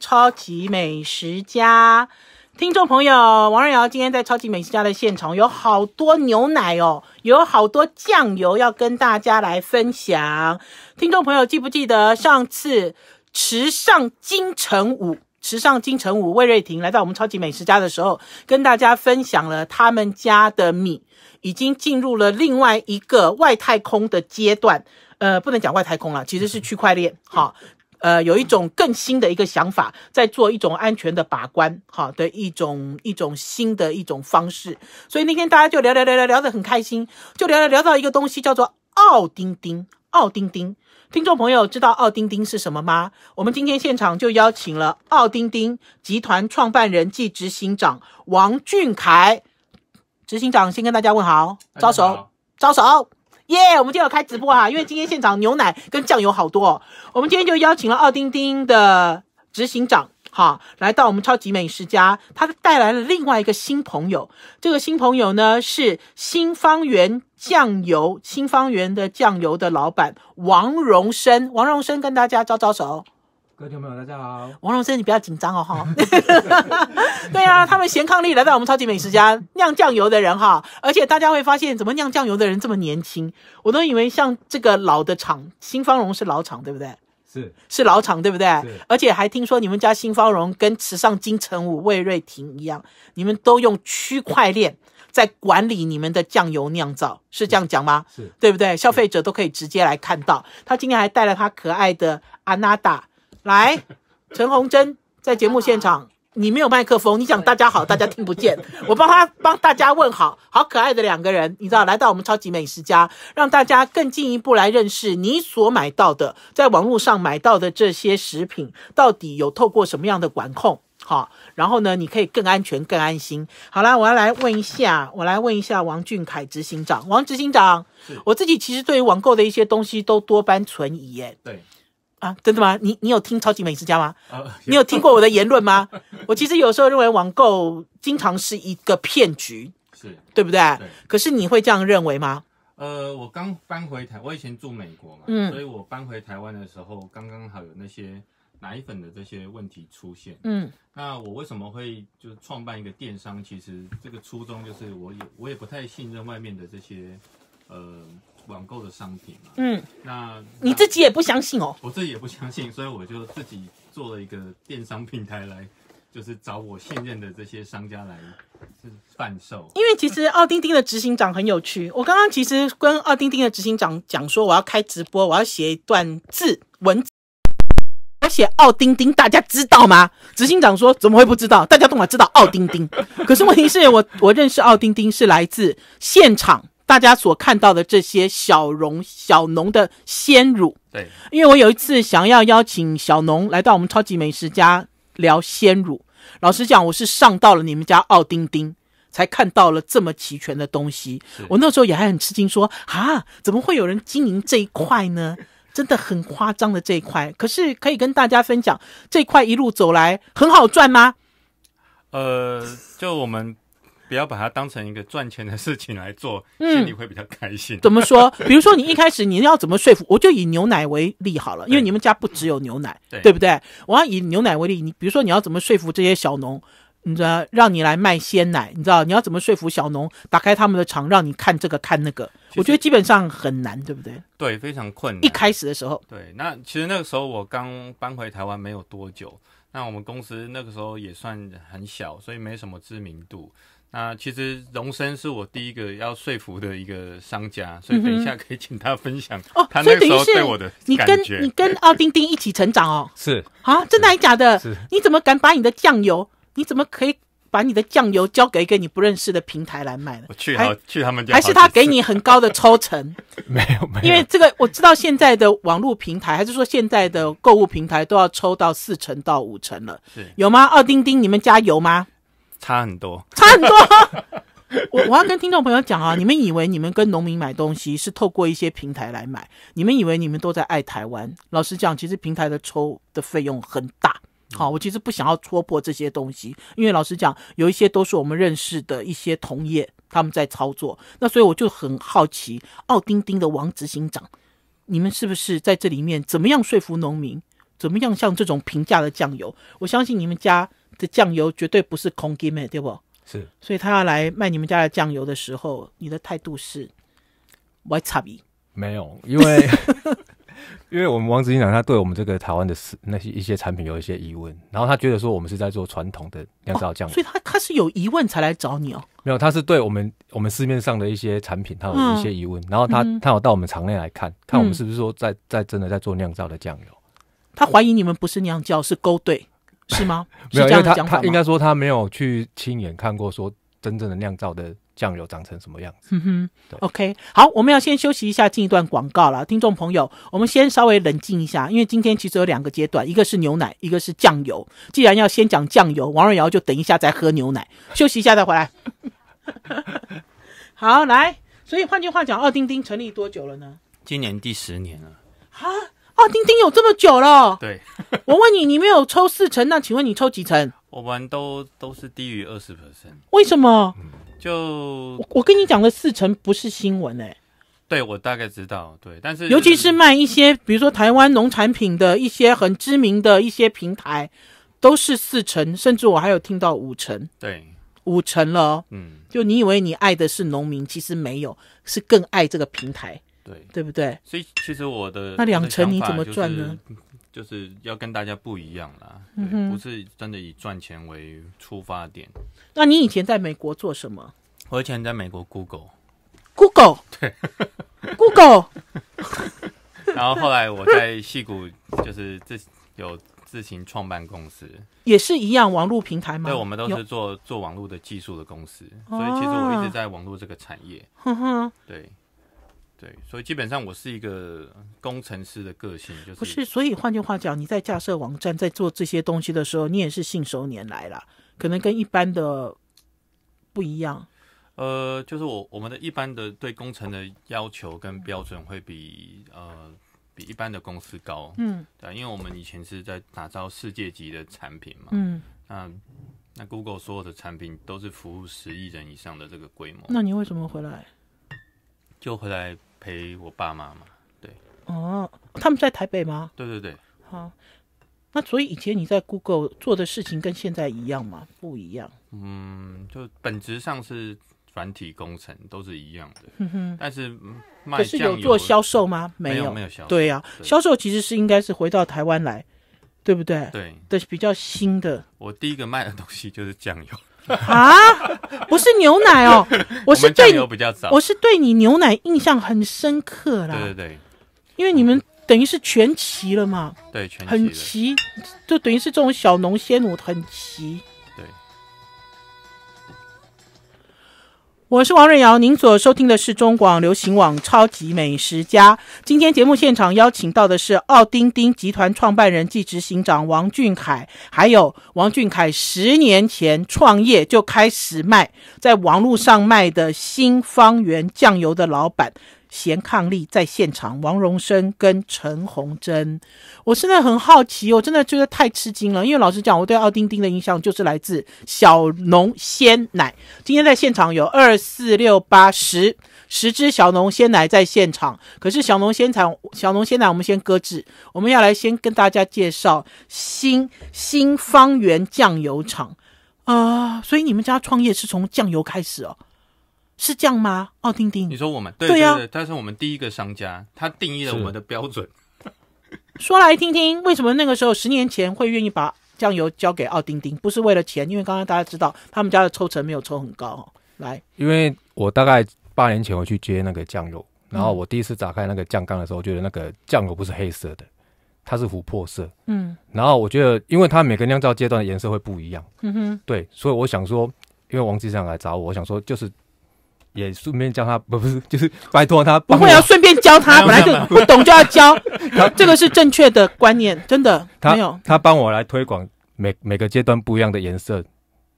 超级美食家，听众朋友，王瑞瑶今天在超级美食家的现场有好多牛奶哦，有好多酱油要跟大家来分享。听众朋友，记不记得上次时尚金城武，时尚金城武魏瑞婷来到我们超级美食家的时候，跟大家分享了他们家的米已经进入了另外一个外太空的阶段，呃，不能讲外太空了，其实是区块链。好。呃，有一种更新的一个想法，在做一种安全的把关，哈的一种一种新的一种方式。所以那天大家就聊聊聊聊聊得很开心，就聊聊聊到一个东西叫做奥丁丁。奥丁丁，听众朋友知道奥丁丁是什么吗？我们今天现场就邀请了奥丁丁集团创办人暨执行长王俊凯。执行长先跟大家问好，招手，招手。耶，我们就要开直播啊！因为今天现场牛奶跟酱油好多，我们今天就邀请了二丁丁的执行长哈来到我们超级美食家，他带来了另外一个新朋友。这个新朋友呢是新方圆酱油，新方圆的酱油的老板王荣生。王荣生跟大家招招手。各位听众朋友，大家好。王龙生，你不要紧张，哦，哈。对啊，他们咸康力来到我们超级美食家酿酱油的人哈，而且大家会发现，怎么酿酱油的人这么年轻？我都以为像这个老的厂，新方荣是老厂，对不对？是，是老厂，对不对？而且还听说你们家新方荣跟池上金城武魏瑞婷一样，你们都用区块链在管理你们的酱油酿造，是这样讲吗？是，对不对？消费者都可以直接来看到。他今天还带了他可爱的阿娜达。来，陈红珍在节目现场，你没有麦克风，你讲大家好，大家听不见。我帮他帮大家问好，好可爱的两个人，你知道，来到我们超级美食家，让大家更进一步来认识你所买到的，在网络上买到的这些食品，到底有透过什么样的管控？好，然后呢，你可以更安全、更安心。好啦，我要来问一下，我来问一下王俊凯执行长，王执行长，我自己其实对于网购的一些东西都多半存疑，耶。对。啊，真的吗？你你有听超级美食家吗？你有听过我的言论吗？我其实有时候认为网购经常是一个骗局，是，对不对？对。可是你会这样认为吗？呃，我刚搬回台，我以前住美国嘛，所以我搬回台湾的时候，刚刚好有那些奶粉的这些问题出现。嗯。那我为什么会就创办一个电商？其实这个初衷就是，我也我也不太信任外面的这些，呃。网购的商品，嗯，那你自己也不相信哦，我自己也不相信，所以我就自己做了一个电商平台来，就是找我信任的这些商家来贩售。因为其实奥丁丁的执行长很有趣，我刚刚其实跟奥丁丁的执行长讲说，我要开直播，我要写一段字文字，写奥丁丁，大家知道吗？执行长说怎么会不知道？大家都然知道奥丁丁，可是问题是我我认识奥丁丁是来自现场。大家所看到的这些小农、小农的鲜乳，对，因为我有一次想要邀请小农来到我们超级美食家聊鲜乳，老实讲，我是上到了你们家奥丁丁，才看到了这么齐全的东西。我那时候也还很吃惊，说啊，怎么会有人经营这一块呢？真的很夸张的这一块。可是可以跟大家分享，这一块一路走来很好赚吗？呃，就我们。不要把它当成一个赚钱的事情来做，心里会比较开心。怎么说？比如说，你一开始你要怎么说服？我就以牛奶为例好了，因为你们家不只有牛奶，对不对？我要以牛奶为例，你比如说你要怎么说服这些小农？你知道，让你来卖鲜奶，你知道你要怎么说服小农打开他们的厂，让你看这个看那个？我觉得基本上很难，对不对？对，非常困难。一开始的时候，对，那其实那个时候我刚搬回台湾没有多久，那我们公司那个时候也算很小，所以没什么知名度。那其实荣生是我第一个要说服的一个商家，所以等一下可以请他分享哦。他那等时候对我的感觉，你跟你跟二丁丁一起成长哦，是啊，真的还是假的？是，你怎么敢把你的酱油？你怎么可以把你的酱油交给一个你不认识的平台来卖呢？我去他去他们家，还是他给你很高的抽成？没有，没有，因为这个我知道现在的网络平台，还是说现在的购物平台都要抽到四成到五成了，是有吗？二丁丁，你们家有吗？差很多，差很多。我我要跟听众朋友讲啊，你们以为你们跟农民买东西是透过一些平台来买，你们以为你们都在爱台湾。老实讲，其实平台的抽的费用很大。好，我其实不想要戳破这些东西，因为老实讲，有一些都是我们认识的一些同业他们在操作。那所以我就很好奇，奥丁丁的王执行长，你们是不是在这里面怎么样说服农民？怎么样像这种平价的酱油？我相信你们家。这酱油绝对不是空给的，对不？是，所以他要来卖你们家的酱油的时候，你的态度是 w h 差比？没有，因为 因为我们王子欣长他对我们这个台湾的那些一些产品有一些疑问，然后他觉得说我们是在做传统的酿造酱油，所以他他是有疑问才来找你哦。没有，他是对我们我们市面上的一些产品他有一些疑问，然后他他有到我们厂内来看看我们是不是说在在真的在做酿造的酱油，他怀疑你们不是酿造是勾兑。是吗？没有，因为他他应该说他没有去亲眼看过，说真正的酿造的酱油长成什么样子。嗯哼，OK，好，我们要先休息一下，进一段广告了，听众朋友，我们先稍微冷静一下，因为今天其实有两个阶段，一个是牛奶，一个是酱油。既然要先讲酱油，王瑞瑶就等一下再喝牛奶，休息一下再回来。好，来，所以换句话讲，奥丁丁成立多久了呢？今年第十年了。哈。啊，丁丁有这么久了。对，我问你，你没有抽四成，那请问你抽几成？我们都都是低于二十 percent。为什么？就我我跟你讲的四成不是新闻哎。对，我大概知道。对，但是尤其是卖一些，比如说台湾农产品的一些很知名的一些平台，都是四成，甚至我还有听到五成。对，五成了。嗯，就你以为你爱的是农民，其实没有，是更爱这个平台。对对不对？所以其实我的那两成你怎么赚呢？就是要跟大家不一样啦，嗯、不是真的以赚钱为出发点。那你以前在美国做什么？我以前在美国 Google，Google 对，Google。然后后来我在戏谷，就是自有自行创办公司，也是一样网络平台吗？对，我们都是做做网络的技术的公司，所以其实我一直在网络这个产业。对。对，所以基本上我是一个工程师的个性，就是不是？所以换句话讲，你在架设网站、在做这些东西的时候，你也是信手拈来了，可能跟一般的不一样。呃，就是我我们的一般的对工程的要求跟标准会比呃比一般的公司高，嗯，对，因为我们以前是在打造世界级的产品嘛，嗯，那那 Google 所有的产品都是服务十亿人以上的这个规模。那你为什么回来？就回来。陪我爸妈嘛，对。哦，他们在台北吗？对对对。好，那所以以前你在 Google 做的事情跟现在一样吗？不一样。嗯，就本质上是软体工程都是一样的。嗯哼。但是，可是有做销售吗？没有没有销售。对呀，销售其实是应该是回到台湾来，对不对？对。对，比较新的。我第一个卖的东西就是酱油。啊，不是牛奶哦，我是对，我是对你牛奶印象很深刻啦。对对对，因为你们等于是全齐了嘛，对，全齐，很齐，就等于是这种小农鲜乳很齐。我是王瑞瑶，您所收听的是中广流行网《超级美食家》。今天节目现场邀请到的是奥丁丁集团创办人暨执行长王俊凯，还有王俊凯十年前创业就开始卖，在网络上卖的新方圆酱油的老板。咸抗力在现场，王荣生跟陈宏珍。我真的很好奇，我真的觉得太吃惊了。因为老实讲，我对奥丁丁的印象就是来自小农鲜奶。今天在现场有二四六八十十只小农鲜奶在现场，可是小农鲜奶，小农鲜奶我们先搁置，我们要来先跟大家介绍新新方圆酱油厂啊，所以你们家创业是从酱油开始哦。是酱吗？奥丁丁，你说我们对呀，他是我们第一个商家，他定义了我们的标准。说来听听，为什么那个时候十年前会愿意把酱油交给奥丁丁？不是为了钱，因为刚刚大家知道他们家的抽成没有抽很高哦。来，因为我大概八年前我去接那个酱油，然后我第一次打开那个酱缸的时候，觉得那个酱油不是黑色的，它是琥珀色。嗯，然后我觉得，因为它每个酿造阶段的颜色会不一样。嗯哼，对，所以我想说，因为王先长来找我，我想说就是。也顺便教他，不不是，就是拜托他，不会要顺便教他，本来就不懂就要教，这个是正确的观念，真的。他没有，他帮我来推广每每个阶段不一样的颜色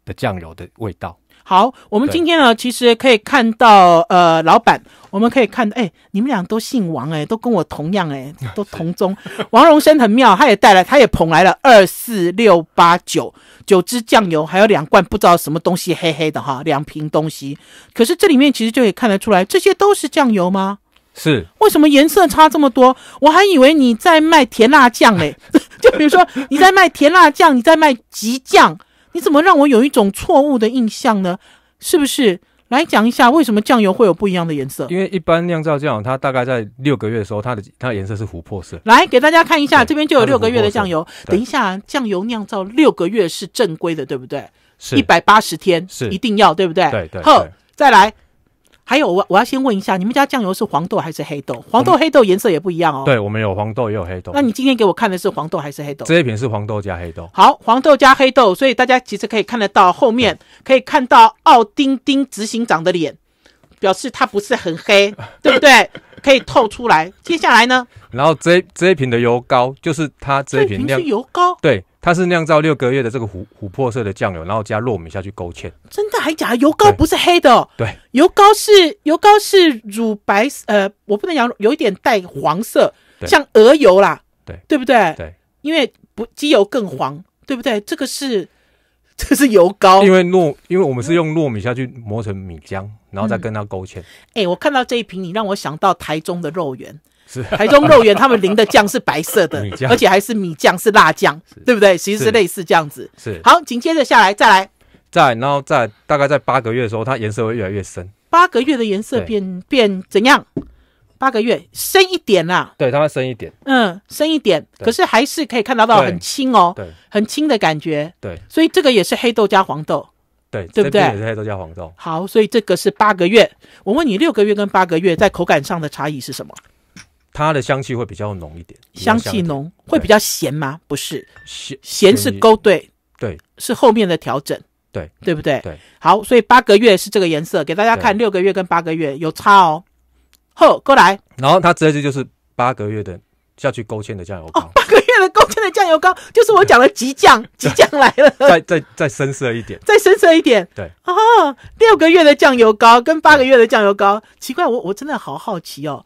的酱油的味道。好，我们今天呢，其实可以看到，呃，老板，我们可以看，哎，你们俩都姓王，哎，都跟我同样，哎，都同宗。王荣生很妙，他也带来，他也捧来了二四六八九九支酱油，还有两罐不知道什么东西黑黑的哈，两瓶东西。可是这里面其实就可以看得出来，这些都是酱油吗？是。为什么颜色差这么多？我还以为你在卖甜辣酱嘞，就比如说你在卖甜辣酱，你在卖极酱。你怎么让我有一种错误的印象呢？是不是？来讲一下为什么酱油会有不一样的颜色？因为一般酿造酱油，它大概在六个月的时候，它的它的颜色是琥珀色。来给大家看一下，这边就有六个月的酱油。等一下，酱油酿造六个月是正规的，对不对？是一百八十天是一定要，对不对？对对。后再来。还有我，我要先问一下，你们家酱油是黄豆还是黑豆？黄豆、黑豆颜色也不一样哦。对，我们有黄豆也有黑豆。那你今天给我看的是黄豆还是黑豆？这一瓶是黄豆加黑豆。好，黄豆加黑豆，所以大家其实可以看得到后面可以看到奥丁丁执行长的脸，表示他不是很黑，对不对？可以透出来。接下来呢？然后这这一瓶的油膏就是它这一瓶量油膏，对。它是酿造六个月的这个琥琥珀色的酱油，然后加糯米下去勾芡。真的还假？油膏不是黑的。对，油膏是油膏是乳白，呃，我不能讲，有一点带黄色，像鹅油啦，对，对不对？对，因为不，机油更黄，对不对？这个是，这是油膏。因为糯，因为我们是用糯米下去磨成米浆，然后再跟它勾芡。哎，我看到这一瓶，你让我想到台中的肉圆。台中肉圆，他们淋的酱是白色的，而且还是米酱，是辣酱，对不对？其实是类似这样子。是好，紧接着下来，再来，再，然后再大概在八个月的时候，它颜色会越来越深。八个月的颜色变变怎样？八个月深一点啦。对，它会深一点。嗯，深一点，可是还是可以看得到很轻哦，对，很轻的感觉。对，所以这个也是黑豆加黄豆。对，对不对？也是黑豆加黄豆。好，所以这个是八个月。我问你，六个月跟八个月在口感上的差异是什么？它的香气会比较浓一点，香气浓会比较咸吗？不是，咸咸是勾兑，对，是后面的调整，对，对不对？对，好，所以八个月是这个颜色，给大家看，六个月跟八个月有差哦。呵，过来，然后它直接就是八个月的下去勾芡的酱油膏，八个月的勾芡的酱油膏就是我讲的极酱，极酱来了，再再再深色一点，再深色一点，对，哦，六个月的酱油膏跟八个月的酱油膏，奇怪，我我真的好好奇哦。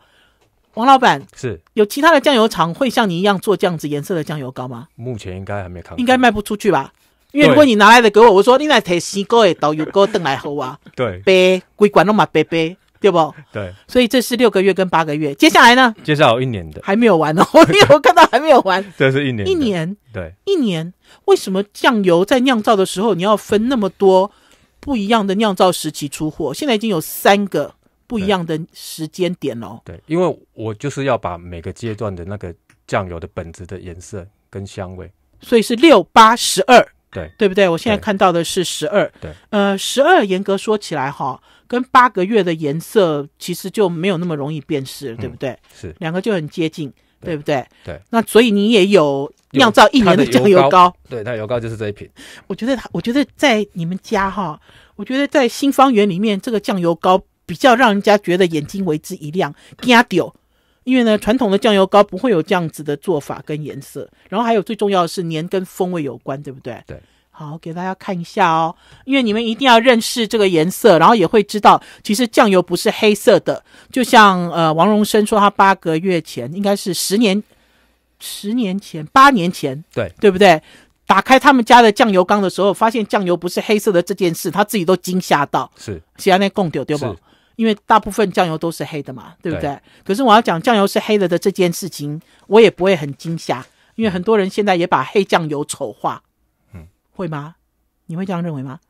王老板是，有其他的酱油厂会像你一样做这样子颜色的酱油膏吗？目前应该还没看到，应该卖不出去吧？因为如果你拿来的给我，我说你那台西锅的导游锅邓来喝啊，对，白归管了嘛，白白，对不？对，所以这是六个月跟八个月，接下来呢？介绍一年的，还没有完哦，我有看到还没有完？这是一年，一年，对，一年。为什么酱油在酿造的时候你要分那么多不一样的酿造时期出货？现在已经有三个。不一样的时间点哦，对，因为我就是要把每个阶段的那个酱油的本质的颜色跟香味，所以是六八十二，对对不对？我现在看到的是十二，对，呃，十二严格说起来哈，跟八个月的颜色其实就没有那么容易辨识，对不对？是，两个就很接近，对不对？对，那所以你也有酿造一年的酱油膏，对，那油膏就是这一瓶。我觉得他，我觉得在你们家哈，我觉得在新方圆里面这个酱油膏。比较让人家觉得眼睛为之一亮，干掉，因为呢，传统的酱油膏不会有这样子的做法跟颜色。然后还有最重要的是，年跟风味有关，对不对？对。好，给大家看一下哦，因为你们一定要认识这个颜色，然后也会知道，其实酱油不是黑色的。就像呃，王荣生说，他八个月前，应该是十年，十年前，八年前，对，对不对？打开他们家的酱油缸的时候，发现酱油不是黑色的这件事，他自己都惊吓到。是，吓那供丢丢不？因为大部分酱油都是黑的嘛，对不对？可是我要讲酱油是黑了的这件事情，我也不会很惊吓，因为很多人现在也把黑酱油丑化，嗯，会吗？你会这样认为吗？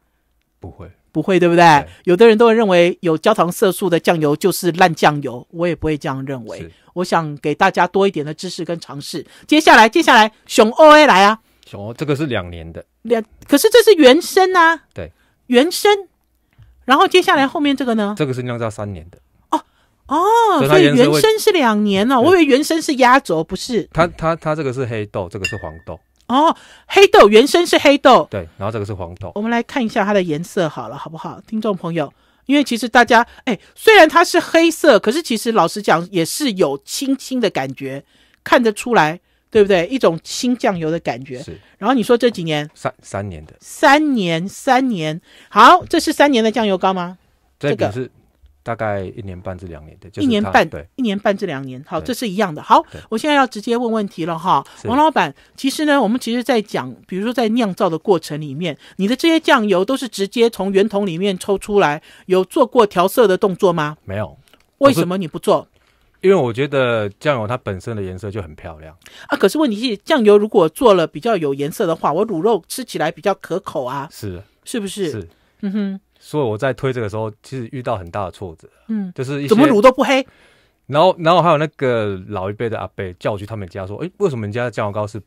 不会，不会，对不对？有的人都会认为有焦糖色素的酱油就是烂酱油，我也不会这样认为。我想给大家多一点的知识跟尝试。接下来，接下来，熊 O A 来啊，熊欧，这个是两年的，两，可是这是原生啊，对，原生。然后接下来后面这个呢？这个是酿造三年的哦哦，所以原生是两年呢。我以为原生是压轴，不是？它它它这个是黑豆，这个是黄豆哦。黑豆原生是黑豆，对。然后这个是黄豆。我们来看一下它的颜色，好了，好不好，听众朋友？因为其实大家哎，虽然它是黑色，可是其实老实讲也是有青青的感觉，看得出来。对不对？一种新酱油的感觉。是。然后你说这几年三三年的三年三年，好，这是三年的酱油膏吗？这个是大概一年半至两年的，就是一年半对，一年半至两年。好，这是一样的。好，我现在要直接问问题了哈，王老板。其实呢，我们其实在讲，比如说在酿造的过程里面，你的这些酱油都是直接从圆桶里面抽出来，有做过调色的动作吗？没有。为什么你不做？因为我觉得酱油它本身的颜色就很漂亮啊，可是问题是，酱油如果做了比较有颜色的话，我卤肉吃起来比较可口啊，是是不是？是，嗯哼。所以我在推这个时候，其实遇到很大的挫折，嗯，就是怎么卤都不黑。然后，然后还有那个老一辈的阿伯叫我去他们家说，哎，为什么人家的酱油膏是？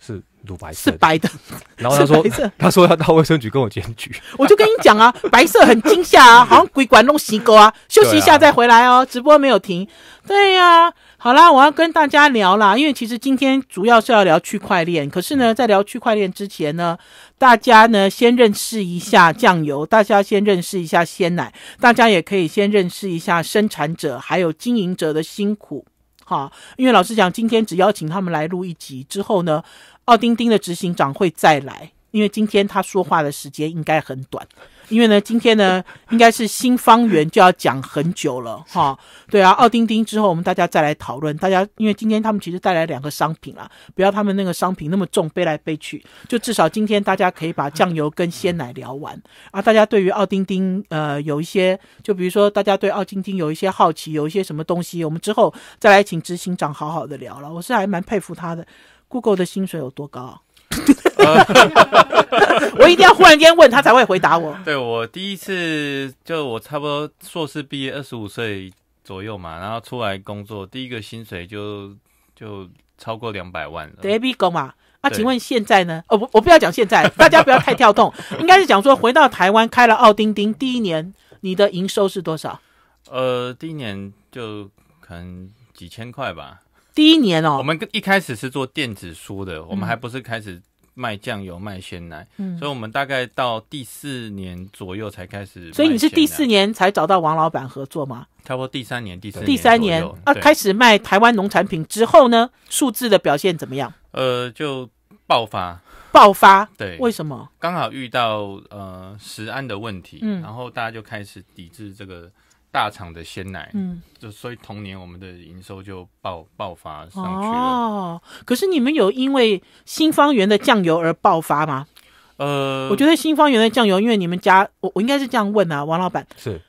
是乳白色，是白的。然后他说，他说要到卫生局跟我检举。我就跟你讲啊，白色很惊吓啊，好像鬼管弄洗狗啊。休息一下再回来哦，直播没有停。对呀，好啦，我要跟大家聊啦，因为其实今天主要是要聊区块链。可是呢，在聊区块链之前呢，大家呢先认识一下酱油，大家先认识一下鲜奶，大家也可以先认识一下生产者还有经营者的辛苦。好，因为老实讲，今天只邀请他们来录一集之后呢，奥丁丁的执行长会再来，因为今天他说话的时间应该很短。因为呢，今天呢，应该是新方圆就要讲很久了哈。对啊，奥丁丁之后，我们大家再来讨论。大家因为今天他们其实带来两个商品啦，不要他们那个商品那么重，背来背去。就至少今天大家可以把酱油跟鲜奶聊完啊。大家对于奥丁丁呃有一些，就比如说大家对奥丁丁有一些好奇，有一些什么东西，我们之后再来请执行长好好的聊了。我是还蛮佩服他的。Google 的薪水有多高？我一定要忽然间问他才会回答我。对我第一次就我差不多硕士毕业二十五岁左右嘛，然后出来工作，第一个薪水就就超过两百万。得比工嘛？啊，请问现在呢？哦，我我不要讲现在，大家不要太跳动，应该是讲说回到台湾开了奥丁丁，第一年你的营收是多少？呃，第一年就可能几千块吧。第一年哦，我们一开始是做电子书的，我们还不是开始卖酱油卖鲜奶，嗯，所以我们大概到第四年左右才开始。所以你是第四年才找到王老板合作吗？差不多第三年第四年。第三年啊，开始卖台湾农产品之后呢，数字的表现怎么样？呃，就爆发，爆发，对，为什么？刚好遇到呃食安的问题，嗯，然后大家就开始抵制这个。大厂的鲜奶，嗯，就所以同年我们的营收就爆爆发上去了。哦，可是你们有因为新方圆的酱油而爆发吗？呃，我觉得新方圆的酱油，因为你们家，我我应该是这样问啊，王老板，是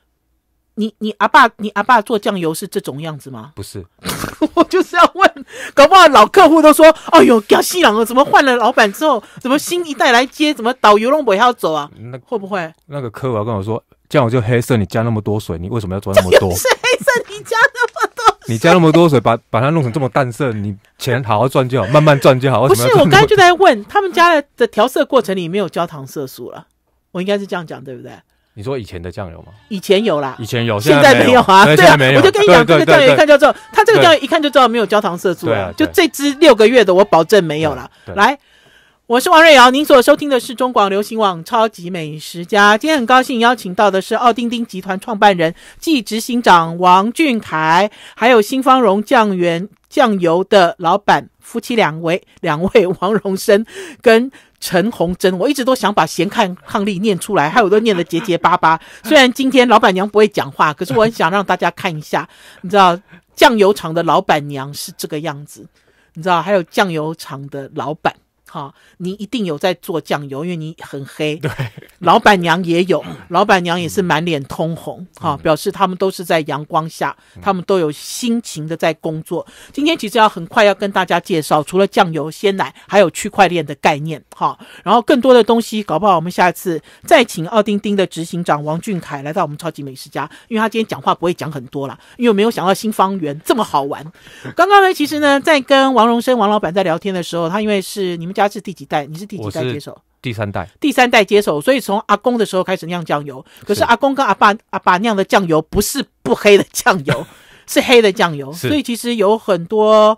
你你阿爸你阿爸做酱油是这种样子吗？不是，我就是要问，搞不好老客户都说，哎呦，掉西郎了，怎么换了老板之后，怎么新一代来接，怎么导游龙不要走啊？那会不会那个科我要跟我说？酱油就黑色，你加那么多水，你为什么要做那么多？是黑色，你加那么多水，你加那么多水，把把它弄成这么淡色，你钱好好赚就好，慢慢赚就好。不是，我 刚才就在问，他们加的的调色过程里没有焦糖色素了，我应该是这样讲对不对？你说以前的酱油吗？以前有啦，以前有，现在没有啊？对啊，我就跟你讲，这个酱油一看就知道，它这个酱油一看就知道没有焦糖色素了。就这支六个月的，我保证没有了。来。我是王瑞瑶，您所收听的是中广流行网《超级美食家》。今天很高兴邀请到的是奥丁丁集团创办人暨执行长王俊凯，还有新方荣酱园酱油的老板夫妻两位，两位王荣生跟陈红珍。我一直都想把咸看伉俪念出来，还有都念得结结巴巴。虽然今天老板娘不会讲话，可是我很想让大家看一下，你知道酱油厂的老板娘是这个样子，你知道还有酱油厂的老板。好，你一定有在做酱油，因为你很黑。对，老板娘也有，老板娘也是满脸通红，哈，表示他们都是在阳光下，他们都有辛勤的在工作。今天其实要很快要跟大家介绍，除了酱油、鲜奶，还有区块链的概念，哈。然后更多的东西，搞不好我们下次再请奥丁丁的执行长王俊凯来到我们超级美食家，因为他今天讲话不会讲很多了，因为没有想到新方圆这么好玩。刚刚呢，其实呢，在跟王荣生王老板在聊天的时候，他因为是你们。家是第几代？你是第几代接手？第三代，第三代接手。所以从阿公的时候开始酿酱油。可是阿公跟阿爸阿爸酿的酱油不是不黑的酱油，是黑的酱油。所以其实有很多，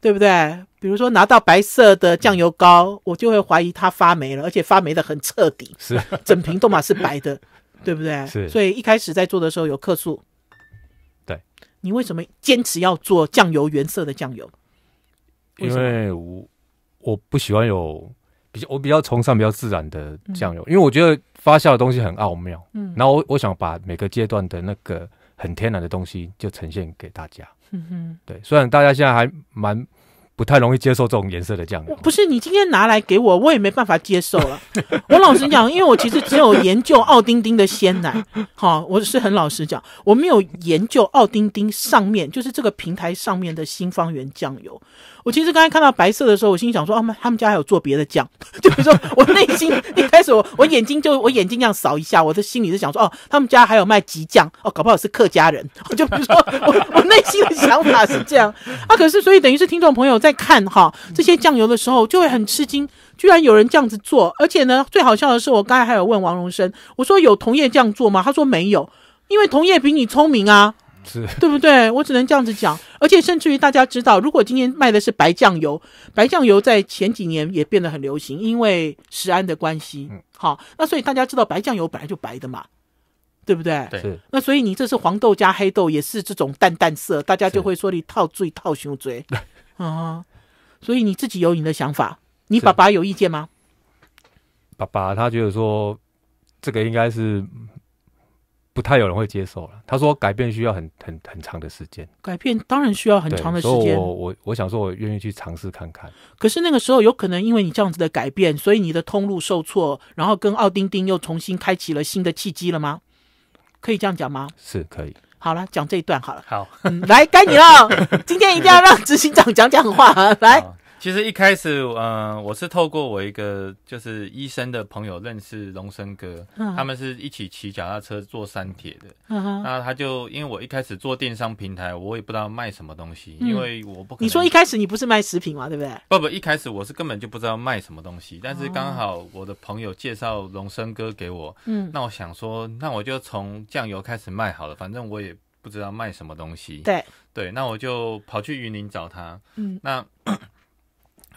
对不对？比如说拿到白色的酱油膏，我就会怀疑它发霉了，而且发霉的很彻底，是整瓶都嘛是白的，对不对？是。所以一开始在做的时候有克数，对。你为什么坚持要做酱油原色的酱油？因为我。我不喜欢有比较，我比较崇尚比较自然的酱油，因为我觉得发酵的东西很奥妙。嗯，然后我我想把每个阶段的那个很天然的东西就呈现给大家。嗯哼，对，虽然大家现在还蛮不太容易接受这种颜色的酱油。不是，你今天拿来给我，我也没办法接受了。我老实讲，因为我其实只有研究奥丁丁的鲜奶，好，我是很老实讲，我没有研究奥丁丁上面，就是这个平台上面的新方圆酱油。我其实刚才看到白色的时候，我心想说：哦，他们家还有做别的酱，就比如说，我内心 一开始我我眼睛就我眼睛这样扫一下，我的心里是想说：哦，他们家还有卖吉酱，哦，搞不好是客家人，我 就比如说我我内心的想法是这样。啊，可是所以等于是听众朋友在看哈这些酱油的时候，就会很吃惊，居然有人这样子做，而且呢，最好笑的是我刚才还有问王荣生，我说有同业这样做吗？他说没有，因为同业比你聪明啊。对不对？我只能这样子讲，而且甚至于大家知道，如果今天卖的是白酱油，白酱油在前几年也变得很流行，因为食安的关系。好，那所以大家知道，白酱油本来就白的嘛，对不对？对。那所以你这是黄豆加黑豆，也是这种淡淡色，大家就会说你套嘴、套胸嘴啊。所以你自己有你的想法，你爸爸有意见吗？爸爸他觉得说，这个应该是。不太有人会接受了。他说，改变需要很很很长的时间。改变当然需要很长的时间。我我我想说，我愿意去尝试看看。可是那个时候，有可能因为你这样子的改变，所以你的通路受挫，然后跟奥丁丁又重新开启了新的契机了吗？可以这样讲吗？是可以。好了，讲这一段好了。好，来，该你了。今天一定要让执行长讲讲话。来。其实一开始，嗯，我是透过我一个就是医生的朋友认识龙生哥，他们是一起骑脚踏车做山铁的。那他就因为我一开始做电商平台，我也不知道卖什么东西，因为我不。你说一开始你不是卖食品嘛，对不对？不不，一开始我是根本就不知道卖什么东西，但是刚好我的朋友介绍龙生哥给我。嗯。那我想说，那我就从酱油开始卖好了，反正我也不知道卖什么东西。对。对，那我就跑去云林找他。嗯。那。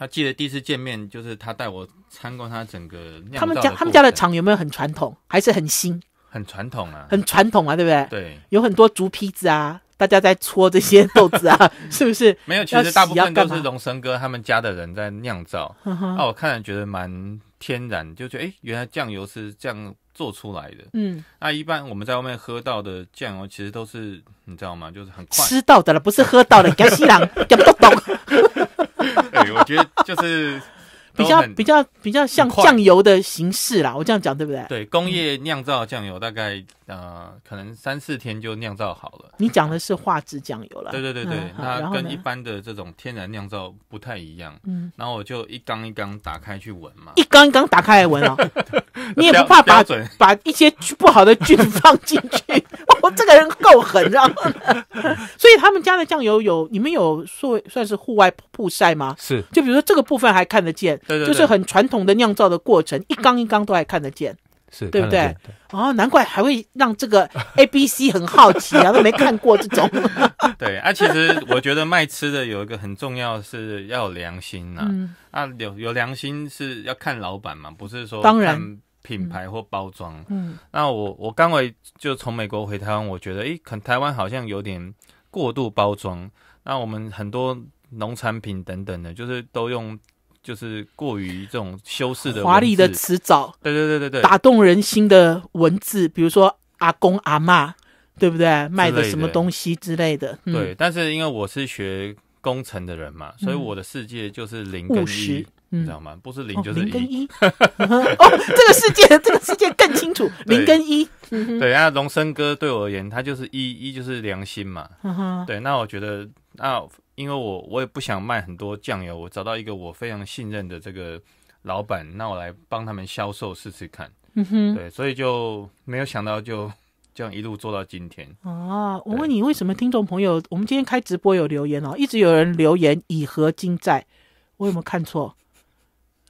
他记得第一次见面就是他带我参观他整个他们家他们家的厂有没有很传统，还是很新？很传统啊，很传统啊，对不对？对，有很多竹坯子啊，大家在搓这些豆子啊，是不是？没有，其实大部分都是龙生哥他们家的人在酿造。那我看了觉得蛮天然，就觉得哎，原来酱油是这样做出来的。嗯，那一般我们在外面喝到的酱油其实都是你知道吗？就是很快吃到的了，不是喝到的。给西郎，给不懂。对，我觉得就是。比较比较比较像酱油的形式啦，我这样讲对不对？对，工业酿造酱油大概呃，可能三四天就酿造好了。你讲的是画质酱油了？对对对对，它跟一般的这种天然酿造不太一样。嗯，然后我就一缸一缸打开去闻嘛。一缸一缸打开来闻哦，你也不怕把把一些不好的菌放进去？哦，这个人够狠，知道吗？所以他们家的酱油有你们有说算是户外曝晒吗？是，就比如说这个部分还看得见。对，就是很传统的酿造的过程，一缸一缸都还看得见，是对不对？哦，难怪还会让这个 A、B、C 很好奇啊，都没看过这种。对啊，其实我觉得卖吃的有一个很重要是要有良心呐。啊，有有良心是要看老板嘛，不是说当然品牌或包装。嗯，那我我刚回就从美国回台湾，我觉得哎，台湾好像有点过度包装。那我们很多农产品等等的，就是都用。就是过于这种修饰的华丽的词藻，对对对对对，打动人心的文字，比如说阿公阿妈，对不对？卖的什么东西之类的。对，但是因为我是学工程的人嘛，所以我的世界就是零跟一，你知道吗？不是零就是一。哦，这个世界，这个世界更清楚，零跟一。对，那龙生哥对我而言，他就是一一就是良心嘛。对，那我觉得。那因为我我也不想卖很多酱油，我找到一个我非常信任的这个老板，那我来帮他们销售试试看。嗯哼，对，所以就没有想到就这样一路做到今天。哦，我问你为什么听众朋友，我们今天开直播有留言哦，一直有人留言以和金在，我有没有看错？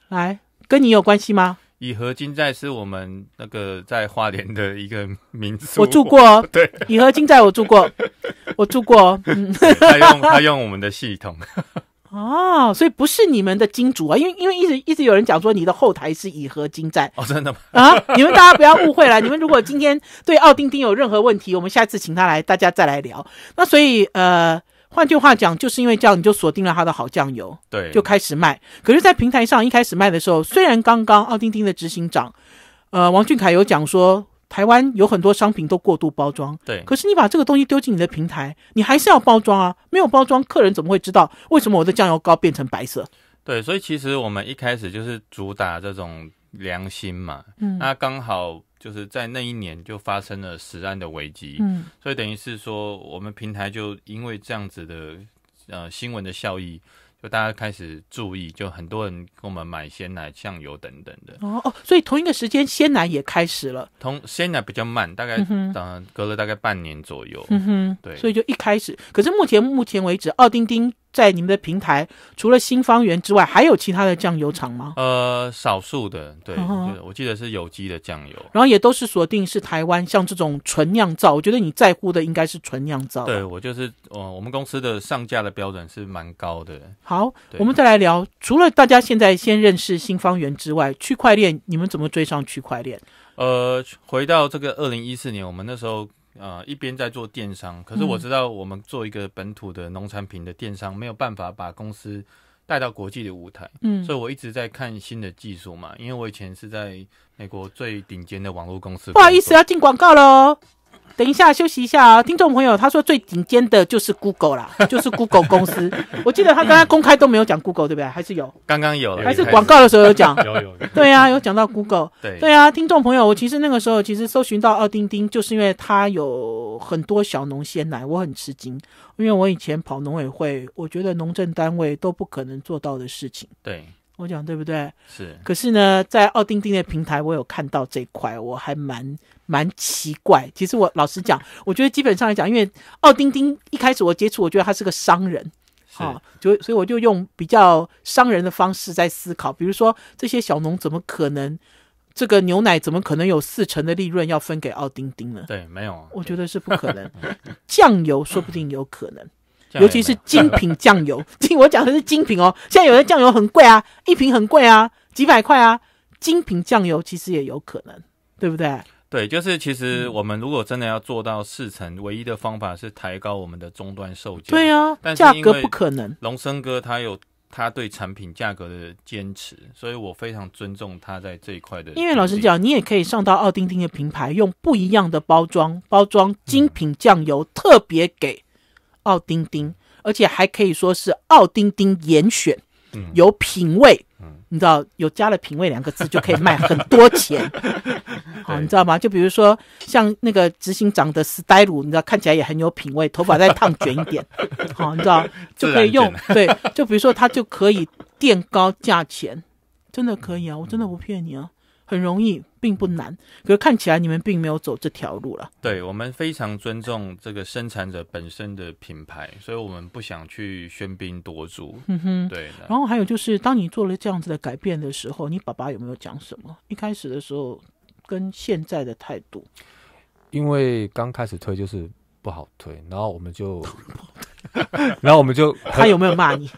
来，跟你有关系吗？以和金寨是我们那个在花莲的一个民宿，我住过哦。对，以和金寨我住过，我住过。他用他用我们的系统 哦，所以不是你们的金主啊，因为因为一直一直有人讲说你的后台是以和金寨。哦，真的吗？啊，你们大家不要误会了，你们如果今天对奥丁丁有任何问题，我们下次请他来，大家再来聊。那所以呃。换句话讲，就是因为这样你就锁定了它的好酱油，对，就开始卖。可是，在平台上一开始卖的时候，虽然刚刚奥丁丁的执行长，呃，王俊凯有讲说，台湾有很多商品都过度包装，对。可是你把这个东西丢进你的平台，你还是要包装啊，没有包装，客人怎么会知道为什么我的酱油膏变成白色？对，所以其实我们一开始就是主打这种良心嘛，嗯，那刚好。就是在那一年就发生了食安的危机，嗯，所以等于是说我们平台就因为这样子的呃新闻的效益，就大家开始注意，就很多人给我们买鲜奶、酱油等等的哦哦，所以同一个时间鲜奶也开始了，同鲜奶比较慢，大概嗯隔了大概半年左右，嗯哼，对，所以就一开始，可是目前目前为止，二丁丁。在你们的平台，除了新方圆之外，还有其他的酱油厂吗？呃，少数的，对，我记得是有机的酱油。然后也都是锁定是台湾，像这种纯酿造，我觉得你在乎的应该是纯酿造。对我就是，哦，我们公司的上架的标准是蛮高的。好，我们再来聊，除了大家现在先认识新方圆之外，区块链你们怎么追上区块链？呃，回到这个二零一四年，我们那时候。呃，一边在做电商，可是我知道我们做一个本土的农产品的电商，没有办法把公司带到国际的舞台。嗯，所以我一直在看新的技术嘛，因为我以前是在美国最顶尖的网络公司。不好意思，要进广告喽。等一下，休息一下啊！听众朋友，他说最顶尖的就是 Google 啦，就是 Google 公司。我记得他刚刚公开都没有讲 Google，对不对？还是有，刚刚有，还是广告的时候有讲。有有。对啊，有讲到 Google。对对啊，听众朋友，我其实那个时候其实搜寻到奥丁丁，就是因为他有很多小农鲜奶，我很吃惊，因为我以前跑农委会，我觉得农政单位都不可能做到的事情。对。我讲对不对？是。可是呢，在奥丁丁的平台，我有看到这块，我还蛮蛮奇怪。其实我老实讲，我觉得基本上来讲，因为奥丁丁一开始我接触，我觉得他是个商人，啊，所所以我就用比较商人的方式在思考。比如说，这些小农怎么可能？这个牛奶怎么可能有四成的利润要分给奥丁丁呢？对，没有啊，我觉得是不可能。酱油说不定有可能。尤其是精品酱油，我讲的是精品哦。现在有些酱油很贵啊，一瓶很贵啊，几百块啊。精品酱油其实也有可能，对不对？对，就是其实我们如果真的要做到四成，唯一的方法是抬高我们的终端售价。对但价格不可能。龙生哥他有他对产品价格的坚持，所以我非常尊重他在这一块的。因为老实讲，你也可以上到奥丁汀的品牌，用不一样的包装，包装精品酱油，特别给。奥丁丁，而且还可以说是奥丁丁严选，嗯，有品味，嗯，你知道有加了品味两个字就可以卖很多钱，好，你知道吗？就比如说像那个执行长的史黛鲁，你知道看起来也很有品味，头发再烫卷一点，好，你知道 就可以用，对，就比如说他就可以垫高价钱，真的可以啊，我真的不骗你啊。很容易，并不难。可是看起来你们并没有走这条路了。对，我们非常尊重这个生产者本身的品牌，所以我们不想去喧宾夺主。嗯哼，对然后还有就是，当你做了这样子的改变的时候，你爸爸有没有讲什么？一开始的时候跟现在的态度？因为刚开始推就是不好推，然后我们就，然后我们就，他有没有骂你？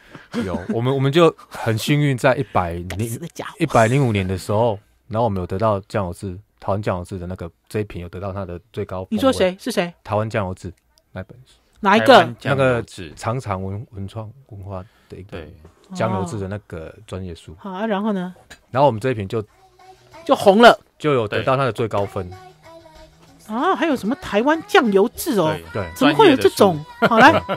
有，我们我们就很幸运，在一百零一百零五年的时候。然后我们有得到酱油汁，台湾酱油汁的那个这一瓶有得到它的最高。你说谁？是谁？台湾酱油汁那本，哪一个？那个长长文文创文化的一个酱油汁的那个专业书。好，然后呢？然后我们这一瓶就就红了，就有得到它的最高分。啊，还有什么台湾酱油汁哦？对，怎么会有这种？好来。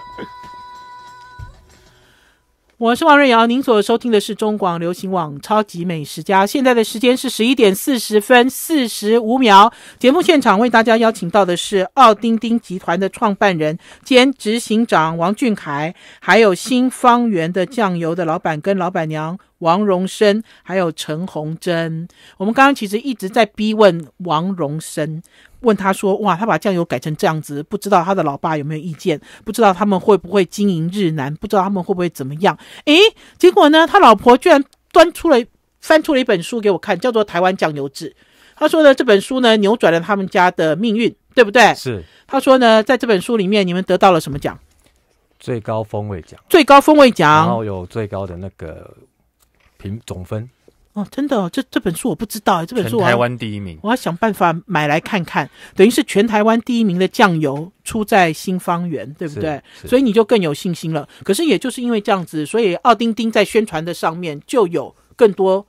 我是王瑞瑶，您所收听的是中广流行网《超级美食家》。现在的时间是十一点四十分四十五秒。节目现场为大家邀请到的是奥丁丁集团的创办人兼执行长王俊凯，还有新方圆的酱油的老板跟老板娘。王荣生还有陈洪珍，我们刚刚其实一直在逼问王荣生，问他说：“哇，他把酱油改成这样子，不知道他的老爸有没有意见？不知道他们会不会经营日南？不知道他们会不会怎么样？”诶，结果呢，他老婆居然端出了翻出了一本书给我看，叫做《台湾酱油志》。他说呢，这本书呢扭转了他们家的命运，对不对？是。他说呢，在这本书里面，你们得到了什么奖？最高风味奖。最高风味奖。然后有最高的那个。平总分，哦，真的，这这本书我不知道。这本书台湾第一名，我要想办法买来看看。等于是全台湾第一名的酱油出在新方圆，对不对？所以你就更有信心了。可是也就是因为这样子，所以奥丁丁在宣传的上面就有更多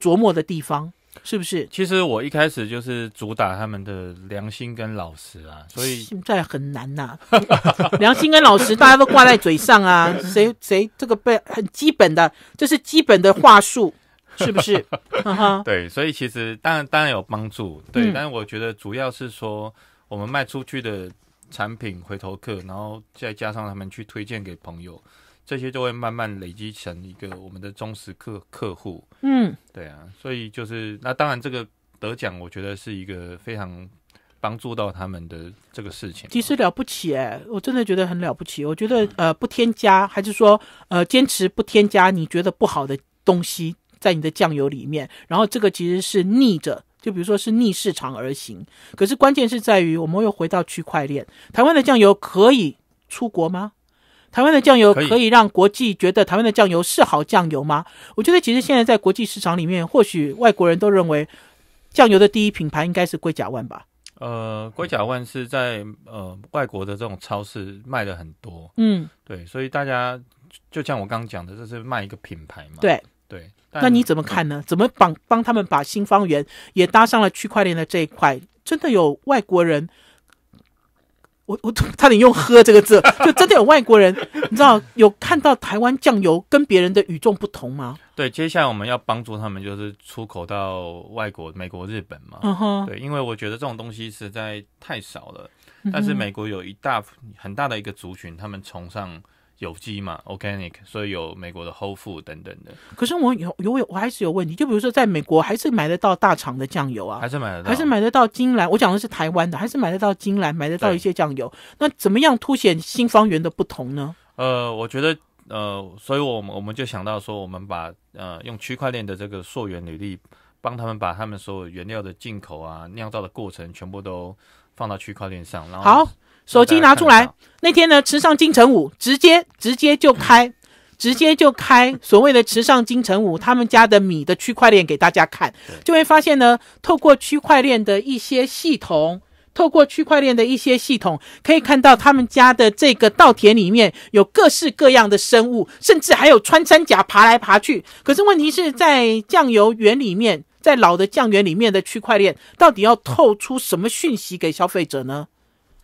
琢磨的地方。是不是？其实我一开始就是主打他们的良心跟老实啊，所以现在很难呐。良心跟老实大家都挂在嘴上啊，谁谁这个被很基本的，这是基本的话术，是不是？对，所以其实当然当然有帮助，对。但是我觉得主要是说我们卖出去的产品，回头客，然后再加上他们去推荐给朋友。这些就会慢慢累积成一个我们的忠实客客户，嗯，对啊，所以就是那当然这个得奖，我觉得是一个非常帮助到他们的这个事情。其实了不起哎，我真的觉得很了不起。我觉得呃不添加，还是说呃坚持不添加你觉得不好的东西在你的酱油里面，然后这个其实是逆着，就比如说是逆市场而行。可是关键是在于我们又回到区块链，台湾的酱油可以出国吗？台湾的酱油可以让国际觉得台湾的酱油是好酱油吗？我觉得其实现在在国际市场里面，或许外国人都认为酱油的第一品牌应该是龟甲万吧。呃，龟甲万是在呃外国的这种超市卖的很多。嗯，对，所以大家就像我刚刚讲的，这是卖一个品牌嘛。对对。那你怎么看呢？怎么帮帮他们把新方圆也搭上了区块链的这一块？真的有外国人？我我差点用“喝”这个字，就真的有外国人，你知道有看到台湾酱油跟别人的与众不同吗？对，接下来我们要帮助他们，就是出口到外国，美国、日本嘛。嗯哼，对，因为我觉得这种东西实在太少了，但是美国有一大很大的一个族群，他们崇尚。有机嘛，organic，所以有美国的 Whole f o o d 等等的。可是我有有有，我还是有问题。就比如说，在美国还是买得到大厂的酱油啊，还是买得到，还是买得到金兰。我讲的是台湾的，还是买得到金兰，买得到一些酱油。那怎么样凸显新方圆的不同呢？呃，我觉得呃，所以我们我们就想到说，我们把呃用区块链的这个溯源履历，帮他们把他们所有原料的进口啊、酿造的过程全部都放到区块链上，然后。手机拿出来，那天呢，池上金城武直接直接就开，直接就开所谓的池上金城武他们家的米的区块链给大家看，就会发现呢，透过区块链的一些系统，透过区块链的一些系统，可以看到他们家的这个稻田里面有各式各样的生物，甚至还有穿山甲爬来爬去。可是问题是在酱油园里面，在老的酱园里面的区块链到底要透出什么讯息给消费者呢？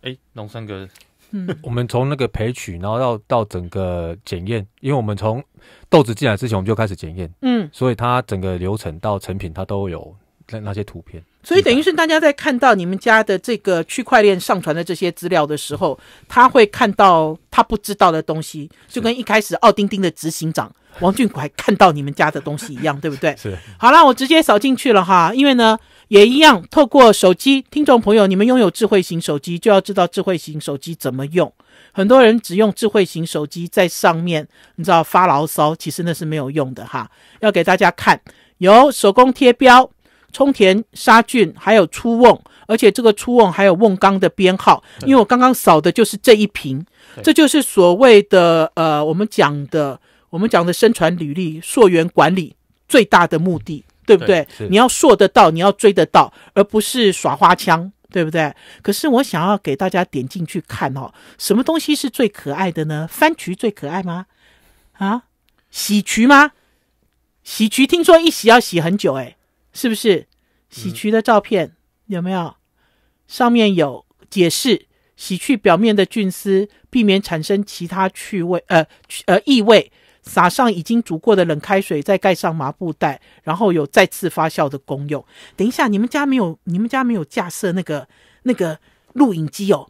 哎，龙生哥，嗯，我们从那个培取，然后到到整个检验，因为我们从豆子进来之前，我们就开始检验，嗯，所以它整个流程到成品，它都有那那些图片。所以等于是大家在看到你们家的这个区块链上传的这些资料的时候，他会看到他不知道的东西，就跟一开始奥丁丁的执行长王俊奎看到你们家的东西一样，对不对？是。好了，我直接扫进去了哈，因为呢。也一样，透过手机，听众朋友，你们拥有智慧型手机就要知道智慧型手机怎么用。很多人只用智慧型手机在上面，你知道发牢骚，其实那是没有用的哈。要给大家看，有手工贴标、充填、杀菌，还有出瓮，而且这个出瓮还有瓮缸的编号，因为我刚刚扫的就是这一瓶，这就是所谓的呃，我们讲的我们讲的生传履历溯源管理最大的目的。对不对？你要说得到，你要追得到，而不是耍花枪，对不对？可是我想要给大家点进去看哦，什么东西是最可爱的呢？番曲最可爱吗？啊，喜曲吗？喜曲听说一洗要洗很久，哎，是不是？喜曲的照片有没有？上面有解释，洗去表面的菌丝，避免产生其他趣味，呃，呃，异味。撒上已经煮过的冷开水，再盖上麻布袋，然后有再次发酵的功用。等一下，你们家没有，你们家没有架设那个那个录影机哦。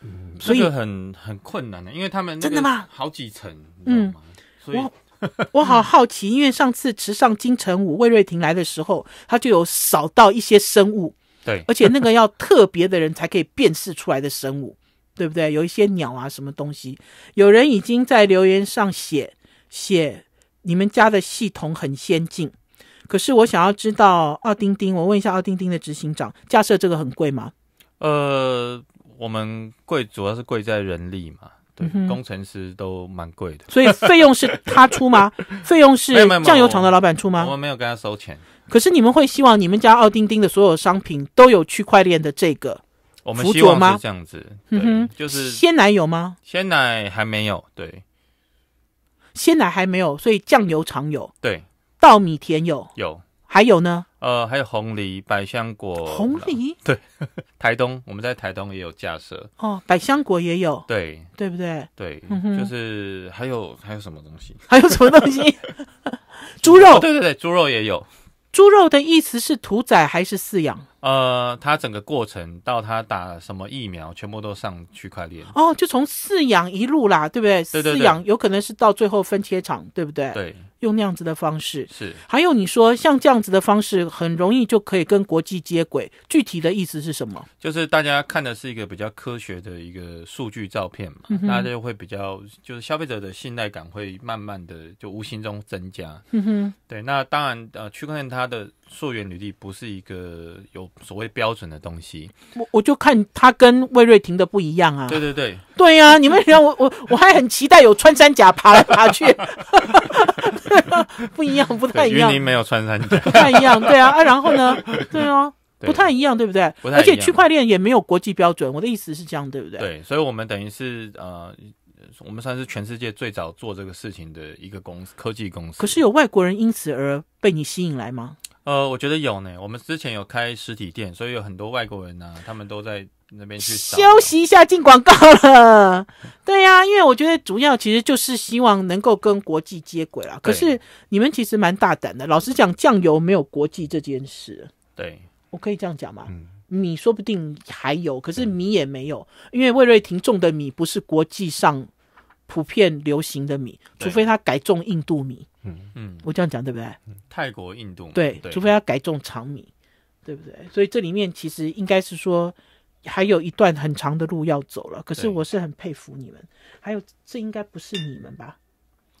嗯，所以很很困难的，因为他们真的吗？好几层，嗯，所以我我好好奇，因为上次池上金城武魏瑞婷来的时候，他就有扫到一些生物，对，而且那个要特别的人才可以辨识出来的生物。对不对？有一些鸟啊，什么东西？有人已经在留言上写写，你们家的系统很先进。可是我想要知道，奥丁丁，我问一下奥丁丁的执行长，架设这个很贵吗？呃，我们贵主要是贵在人力嘛，对，工程师都蛮贵的。所以费用是他出吗？费用是酱油厂的老板出吗？我们没有跟他收钱。可是你们会希望你们家奥丁丁的所有商品都有区块链的这个？我们希望是这样子，嗯哼，就是鲜奶有吗？鲜奶还没有，对。鲜奶还没有，所以酱油常有，对。稻米田有，有，还有呢？呃，还有红梨、百香果。红梨？对。台东，我们在台东也有架设哦。百香果也有，对，对不对？对，就是还有还有什么东西？还有什么东西？猪肉，对对对，猪肉也有。猪肉的意思是屠宰还是饲养？呃，它整个过程到它打什么疫苗，全部都上区块链。哦，就从饲养一路啦，对不对？饲养有可能是到最后分切厂，对不对？对，用那样子的方式是。还有你说像这样子的方式，很容易就可以跟国际接轨。具体的意思是什么？就是大家看的是一个比较科学的一个数据照片嘛，大家会比较，就是消费者的信赖感会慢慢的就无形中增加。嗯哼，对。那当然，呃，区块链它的。溯源履历不是一个有所谓标准的东西，我我就看他跟魏瑞婷的不一样啊。对对对，对呀，你们让我我我还很期待有穿山甲爬来爬去，不一样不太一样。云没有穿山甲，不太一样，对啊，然后呢？对啊，不太一样，对不对？不太而且区块链也没有国际标准，我的意思是这样，对不对？对，所以我们等于是呃，我们算是全世界最早做这个事情的一个公司，科技公司。可是有外国人因此而被你吸引来吗？呃，我觉得有呢。我们之前有开实体店，所以有很多外国人呢，他们都在那边去休息一下进广告了。对呀，因为我觉得主要其实就是希望能够跟国际接轨啦。可是你们其实蛮大胆的，老实讲，酱油没有国际这件事。对，我可以这样讲吗？米说不定还有，可是米也没有，因为魏瑞婷种的米不是国际上。普遍流行的米，除非他改种印度米。嗯嗯，我这样讲对不对？泰国印度米。对，除非他改种长米，对不对？所以这里面其实应该是说，还有一段很长的路要走了。可是我是很佩服你们。还有，这应该不是你们吧？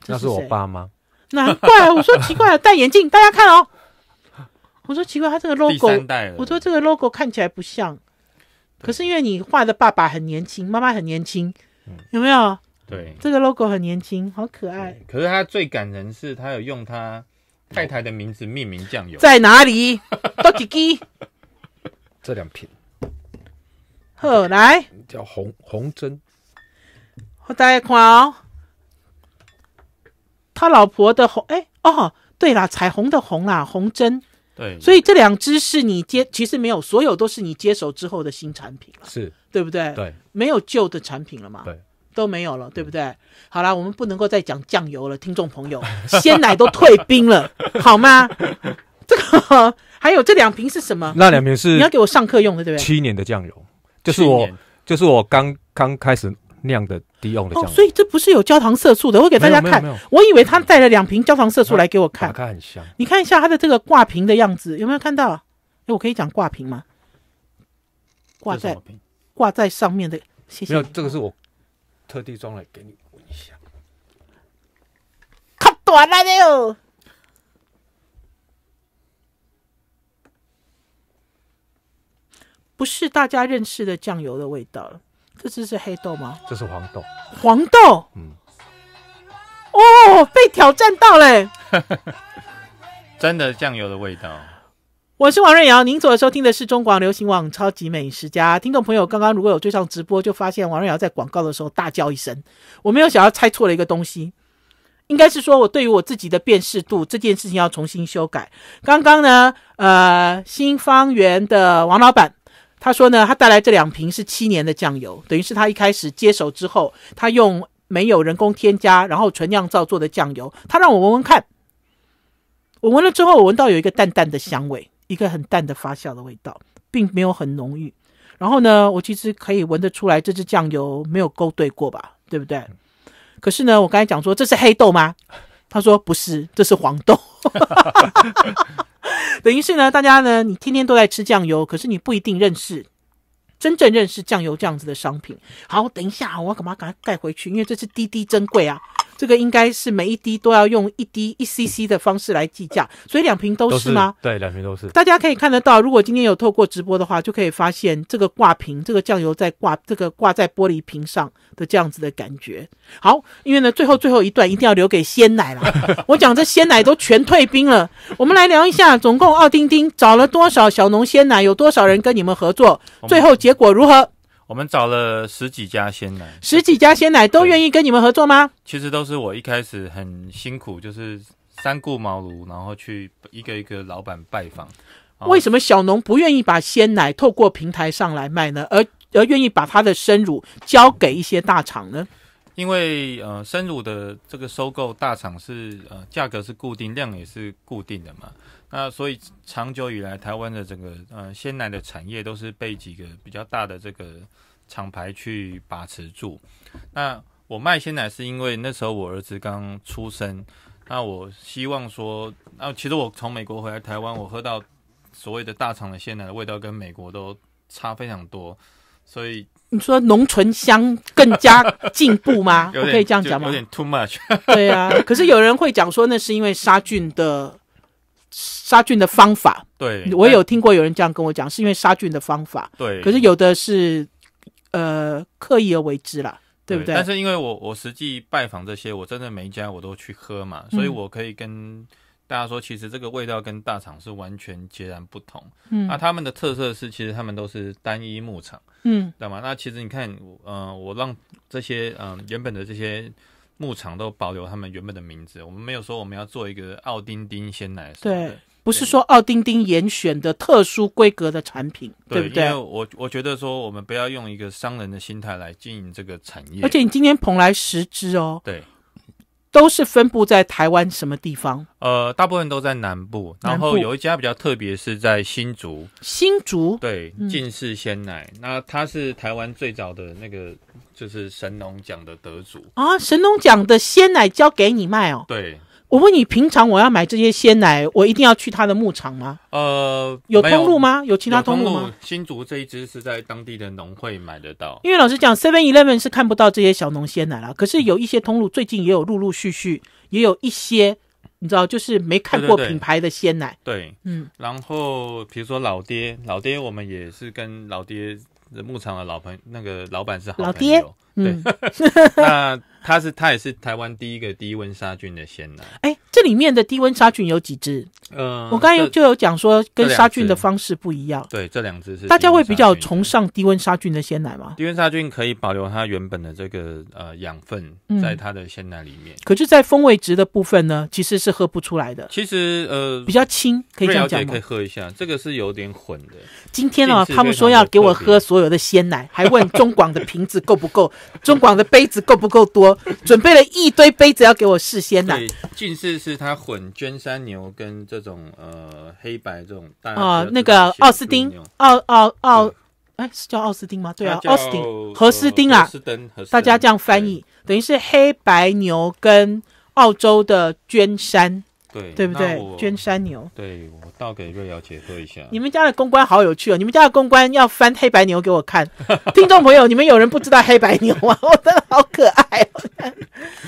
那是我爸妈。难怪我说奇怪，戴眼镜，大家看哦。我说奇怪，他这个 logo，我说这个 logo 看起来不像。可是因为你画的爸爸很年轻，妈妈很年轻，有没有？对，这个 logo 很年轻，好可爱。可是他最感人是，他有用他太太的名字命名酱油。在哪里？多 几吉。这两瓶。好，来。叫红红针。我大家看哦，他老婆的红，哎，哦，对了，彩虹的红啦，红针。对。所以这两只是你接，其实没有，所有都是你接手之后的新产品了，是对不对？对，没有旧的产品了嘛。对。都没有了，对不对？好啦，我们不能够再讲酱油了，听众朋友，鲜奶都退冰了，好吗？这个还有这两瓶是什么？那两瓶是你要给我上课用的，对不对？七年的酱油，就是我，就是我刚刚开始酿的低用的酱油。哦，所以这不是有焦糖色素的？我给大家看，我以为他带了两瓶焦糖色素来给我看。打开很香，你看一下它的这个挂瓶的样子，有没有看到？哎，我可以讲挂瓶吗？挂在挂在上面的，谢谢。没有，这个是我。特地装来给你闻一下，砍断了有？不是大家认识的酱油的味道了。这只是黑豆吗？这是黄豆。黄豆，嗯，哦，被挑战到了，真的酱油的味道。我是王瑞瑶，您所收听的是中广流行网《超级美食家》。听众朋友，刚刚如果有追上直播，就发现王瑞瑶在广告的时候大叫一声，我没有想要猜错了一个东西，应该是说我对于我自己的辨识度这件事情要重新修改。刚刚呢，呃，新方圆的王老板他说呢，他带来这两瓶是七年的酱油，等于是他一开始接手之后，他用没有人工添加，然后纯酿造做的酱油，他让我闻闻看，我闻了之后，我闻到有一个淡淡的香味。一个很淡的发酵的味道，并没有很浓郁。然后呢，我其实可以闻得出来，这支酱油没有勾兑过吧，对不对？可是呢，我刚才讲说这是黑豆吗？他说不是，这是黄豆。等于是呢，大家呢，你天天都在吃酱油，可是你不一定认识真正认识酱油这样子的商品。好，等一下，我要干嘛？赶快盖回去，因为这是滴滴珍贵啊。这个应该是每一滴都要用一滴一 CC 的方式来计价，所以两瓶都是吗？对，两瓶都是。大家可以看得到，如果今天有透过直播的话，就可以发现这个挂瓶，这个酱油在挂这个挂在玻璃瓶上的这样子的感觉。好，因为呢最后最后一段一定要留给鲜奶了。我讲这鲜奶都全退兵了，我们来聊一下，总共奥丁丁找了多少小农鲜奶，有多少人跟你们合作，最后结果如何？我们找了十几家鲜奶，十几家鲜奶都愿意跟你们合作吗？其实都是我一开始很辛苦，就是三顾茅庐，然后去一个一个老板拜访。为什么小农不愿意把鲜奶透过平台上来卖呢？而而愿意把他的生乳交给一些大厂呢？因为呃，生乳的这个收购大厂是呃价格是固定，量也是固定的嘛。那所以长久以来，台湾的整个呃鲜奶的产业都是被几个比较大的这个厂牌去把持住。那我卖鲜奶是因为那时候我儿子刚出生，那我希望说，那其实我从美国回来台湾，我喝到所谓的大厂的鲜奶的味道跟美国都差非常多，所以你说浓醇香 更加进步吗？可以这样讲吗？有点 too much。对啊，可是有人会讲说，那是因为杀菌的。杀菌的方法，对，我有听过有人这样跟我讲，是因为杀菌的方法，对。可是有的是，呃，刻意而为之啦，对不对？但是因为我我实际拜访这些，我真的每一家我都去喝嘛，所以我可以跟大家说，其实这个味道跟大厂是完全截然不同。嗯，那他们的特色是，其实他们都是单一牧场，嗯，知道吗？那其实你看，呃，我让这些，嗯，原本的这些。牧场都保留他们原本的名字，我们没有说我们要做一个奥丁丁鲜奶。对，不是说奥丁丁严选的特殊规格的产品，对不对？因为我我觉得说，我们不要用一个商人的心态来经营这个产业。而且你今天捧来十只哦。对。都是分布在台湾什么地方？呃，大部分都在南部，然后有一家比较特别，是在新竹。新竹对，进士鲜奶，那它是台湾最早的那个，就是神农奖的得主啊。神农奖的鲜奶交给你卖哦。对。我问你，平常我要买这些鲜奶，我一定要去他的牧场吗？呃，有通路吗？有其他通路吗？新竹这一支是在当地的农会买得到。因为老实讲，Seven Eleven 是看不到这些小农鲜奶了。可是有一些通路，最近也有陆陆续续，也有一些你知道，就是没看过品牌的鲜奶。对，嗯。然后比如说老爹，老爹，我们也是跟老爹。牧场的老朋那个老板是好朋友，对，那他是他也是台湾第一个低温杀菌的鲜奶。哎。这里面的低温杀菌有几只？呃，我刚才就有讲说跟杀菌的方式不一样。对，这两只是。大家会比较崇尚低温杀菌的鲜奶吗？低温杀菌可以保留它原本的这个呃养分在它的鲜奶里面。可是，在风味值的部分呢，其实是喝不出来的。其实呃，比较轻，可以这样讲吗？可以喝一下，这个是有点混的。今天啊，他们说要给我喝所有的鲜奶，还问中广的瓶子够不够，中广的杯子够不够多，准备了一堆杯子要给我试鲜奶。菌是。是他混捐山牛跟这种呃黑白这种大啊那个奥斯丁奥奥奥哎是叫奥斯丁吗对啊奥斯丁何斯丁啊斯登大家这样翻译等于是黑白牛跟澳洲的捐山对对不对捐山牛对我倒给瑞瑶解说一下你们家的公关好有趣哦你们家的公关要翻黑白牛给我看 听众朋友你们有人不知道黑白牛啊我真的好可爱哦，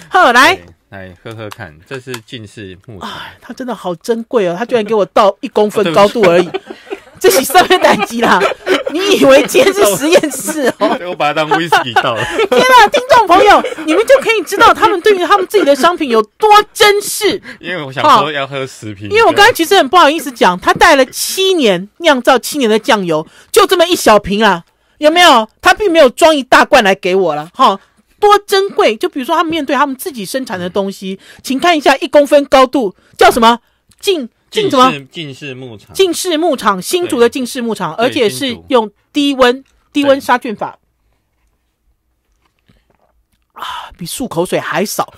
好来。来喝喝看，这是近视木头，它真的好珍贵哦！他居然给我倒一公分高度而已，这是上面备等级啦！你以为天是实验室？哦？我把它当威士忌倒。了。天啊，听众朋友，你们就可以知道他们对于他们自己的商品有多珍视。因为我想说要喝十瓶。因为我刚才其实很不好意思讲，他带了七年酿造七年的酱油，就这么一小瓶啊，有没有？他并没有装一大罐来给我了，哈。多珍贵！就比如说，他们面对他们自己生产的东西，请看一下一公分高度叫什么？近近什么？近世牧场，近世牧场新竹的近世牧场，而且是用低温低温杀菌法啊，比漱口水还少。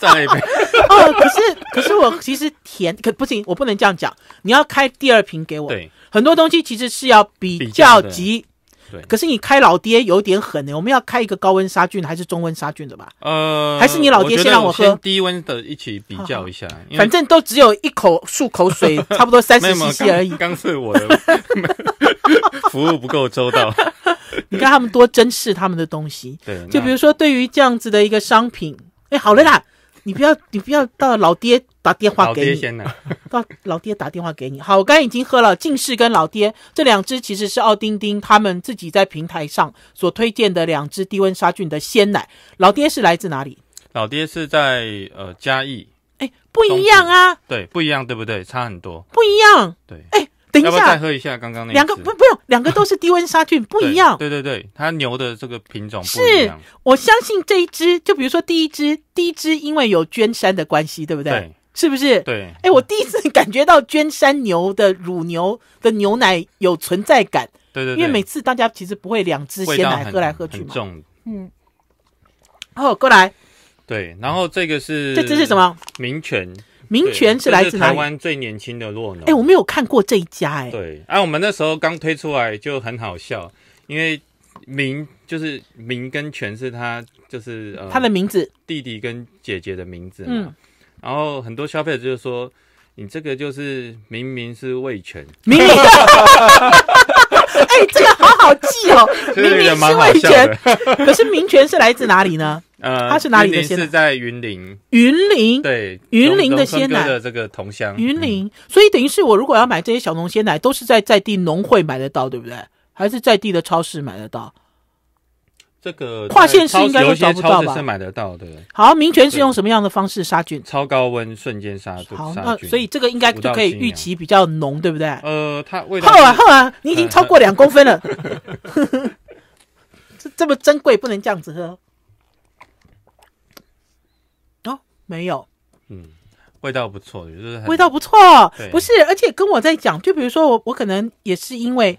再来一瓶。哦，可是可是我其实甜可不行，我不能这样讲。你要开第二瓶给我。对，很多东西其实是要比较急。可是你开老爹有点狠呢。我们要开一个高温杀菌还是中温杀菌的吧？呃，还是你老爹先让我喝低温的，一起比较一下。反正都只有一口漱口水，差不多三十 CC 而已。刚是我的 服务不够周到，你看他们多珍视他们的东西。对，就比如说对于这样子的一个商品，哎，好了啦，你不要，你不要到老爹。打电话给老爹鲜老 老爹打电话给你。好，我刚刚已经喝了近视跟老爹这两支，其实是奥丁丁他们自己在平台上所推荐的两支低温杀菌的鲜奶。老爹是来自哪里？老爹是在呃嘉义。哎，不一样啊。对，不一样，对不对？差很多。不一样。对。哎，等一下，要不要再喝一下刚刚那两个？不，不用，两个都是低温杀菌，不一样。对对对，它牛的这个品种不一样。我相信这一支，就比如说第一支，第一支因为有捐山的关系，对不对？是不是？对，哎，我第一次感觉到娟山牛的乳牛的牛奶有存在感。对对，因为每次大家其实不会两只鲜奶喝来喝去嘛。重。嗯。哦，过来。对，然后这个是。这这是什么？名权。民权是来自台湾最年轻的酪农。哎，我没有看过这一家哎。对，啊，我们那时候刚推出来就很好笑，因为民就是民跟权是他就是呃。他的名字。弟弟跟姐姐的名字。嗯。然后很多消费者就说：“你这个就是明明是味全，明明，哎，这个好好记哦，明明是味全，可是名泉是来自哪里呢？呃，它是哪里的鲜？是在云林，云林对，云林的鲜奶，这个同乡，云林。所以等于是我如果要买这些小农鲜奶，都是在在地农会买得到，对不对？还是在地的超市买得到？”这个跨线市应该会找不到吧？是得到好，明泉是用什么样的方式杀菌？超高温瞬间杀好，那所以这个应该就可以，预期比较浓，对不对？呃，它味道。好啊，好啊，你已经超过两公分了，这这么珍贵，不能这样子喝哦。没有，嗯，味道不错，就是味道不错，不是，而且跟我在讲，就比如说我，我可能也是因为。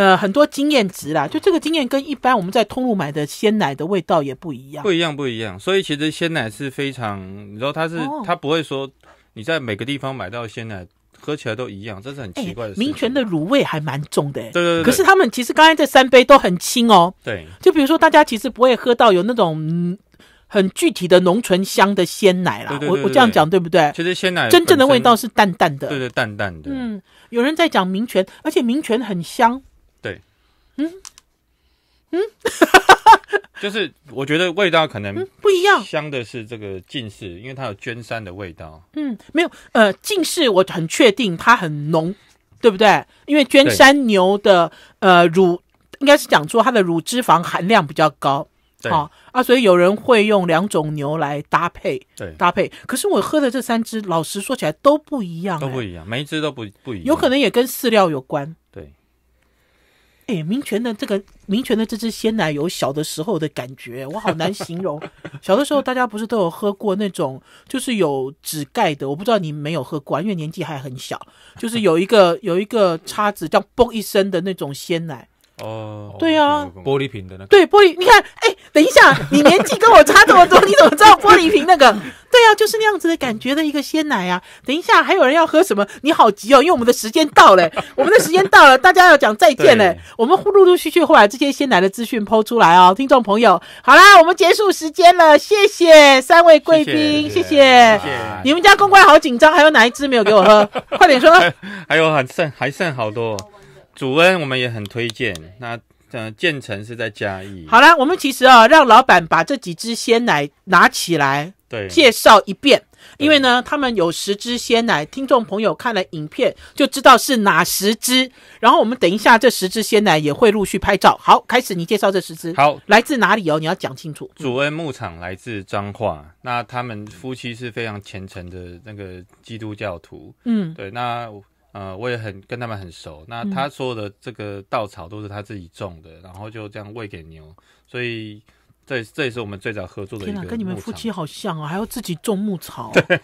呃，很多经验值啦，就这个经验跟一般我们在通路买的鲜奶的味道也不一样，不一样不一样。所以其实鲜奶是非常，你知道它是它不会说你在每个地方买到鲜奶喝起来都一样，这是很奇怪的。名泉的卤味还蛮重的，对对。可是他们其实刚才这三杯都很轻哦，对。就比如说大家其实不会喝到有那种很具体的浓醇香的鲜奶啦，我我这样讲对不对？其实鲜奶真正的味道是淡淡的，对对，淡淡的。嗯，有人在讲名泉，而且名泉很香。嗯嗯，就是我觉得味道可能不一样，香的是这个近视，因为它有娟山的味道。嗯，没有，呃，近视我很确定它很浓，对不对？因为娟山牛的呃乳，应该是讲说它的乳脂肪含量比较高，对。啊，所以有人会用两种牛来搭配，对搭配。可是我喝的这三只，老实说起来都不一样，都不一样，每一只都不不一样，有可能也跟饲料有关。名泉的这个名泉的这支鲜奶油，小的时候的感觉我好难形容。小的时候大家不是都有喝过那种就是有纸盖的？我不知道你没有喝过，因为年纪还很小。就是有一个有一个叉子，叫“嘣”一声的那种鲜奶。哦，对啊，玻璃瓶的那个，对玻璃，你看，哎，等一下，你年纪跟我差这么多，你怎么知道玻璃瓶那个？对啊，就是那样子的感觉的一个鲜奶啊。等一下还有人要喝什么？你好急哦，因为我们的时间到了，我们的时间到了，大家要讲再见嘞。我们陆陆续续会把这些鲜奶的资讯抛出来哦，听众朋友，好啦，我们结束时间了，谢谢三位贵宾，谢谢。你们家公关好紧张，还有哪一支没有给我喝？快点说。还有还剩还剩好多。主恩，我们也很推荐。那呃，建成是在嘉义。好了，我们其实啊，让老板把这几只鲜奶拿起来，对，介绍一遍。因为呢，他们有十只鲜奶，听众朋友看了影片就知道是哪十只。然后我们等一下，这十只鲜奶也会陆续拍照。好，开始你介绍这十只。好，来自哪里哦？你要讲清楚。主恩牧场来自彰化。那他们夫妻是非常虔诚的那个基督教徒。嗯，对，那。呃，我也很跟他们很熟。那他说的这个稻草都是他自己种的，然后就这样喂给牛。所以这这也是我们最早合作的一个。天哪，跟你们夫妻好像哦，还要自己种牧草。对，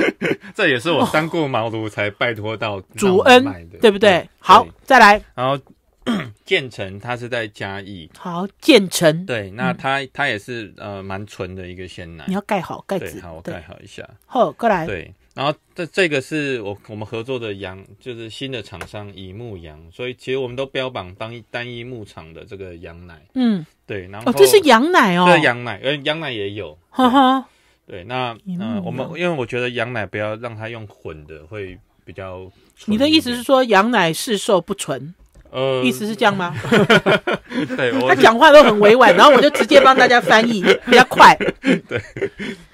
这也是我三顾茅庐才拜托到。主恩，对不对？好，再来。然后 建成，他是在嘉义。好，建成。对，那他他也是呃蛮纯的一个鲜奶。你要盖好盖子，好，我盖好一下。好，过来。对。然后这这个是我我们合作的羊，就是新的厂商乙牧羊，所以其实我们都标榜当单一牧场的这个羊奶，嗯，对，然后哦这是羊奶哦，对羊奶，呃羊奶也有，哈哈，对，那嗯我们因为我觉得羊奶不要让它用混的会比较你的意思是说羊奶市售不纯？呃，意思是这样吗？对，他讲话都很委婉，然后我就直接帮大家翻译，比较快。对，